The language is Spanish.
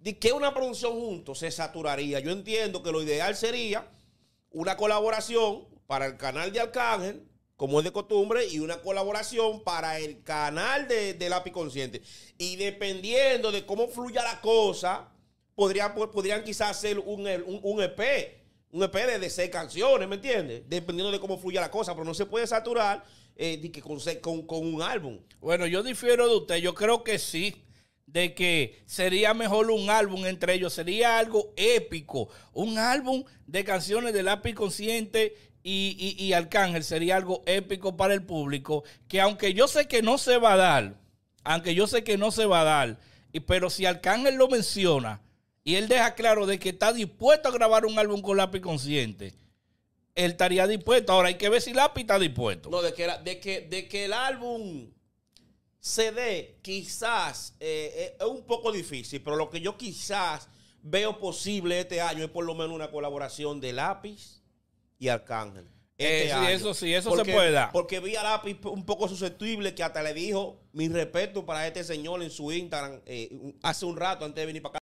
¿De que una producción juntos se saturaría. Yo entiendo que lo ideal sería una colaboración para el canal de Arcángel, como es de costumbre, y una colaboración para el canal de, de Consciente. Y dependiendo de cómo fluya la cosa, podrían, pues, podrían quizás hacer un, EP, un EP e de, seis canciones, ¿me entiendes? Dependiendo de cómo fluya la cosa, pero no se puede saturar eh, con, con, con un álbum. Bueno, yo difiero de usted, yo creo que sí de que sería mejor un álbum entre ellos, sería algo épico, un álbum de canciones de lápiz consciente y, y, Arcángel sería algo épico para el público, que aunque yo sé que no se va a dar, aunque yo sé que no se va a dar, y, pero si Arcángel lo menciona y él deja claro de que está dispuesto a grabar un álbum con lápiz consciente, él estaría dispuesto. Ahora hay que ver si lápiz está dispuesto. No, de que, de que, de que el álbum se dé, quizás, eh, eh, es un poco difícil, pero lo que yo quizás veo posible este año es por lo menos una colaboración de Lápiz y Arcángel. Este eh, sí, eso sí, eso se puede dar. Porque vi a Lápiz un poco susceptible que hasta le dijo mi respeto para este señor en su Instagram hace un rato antes de venir para acá.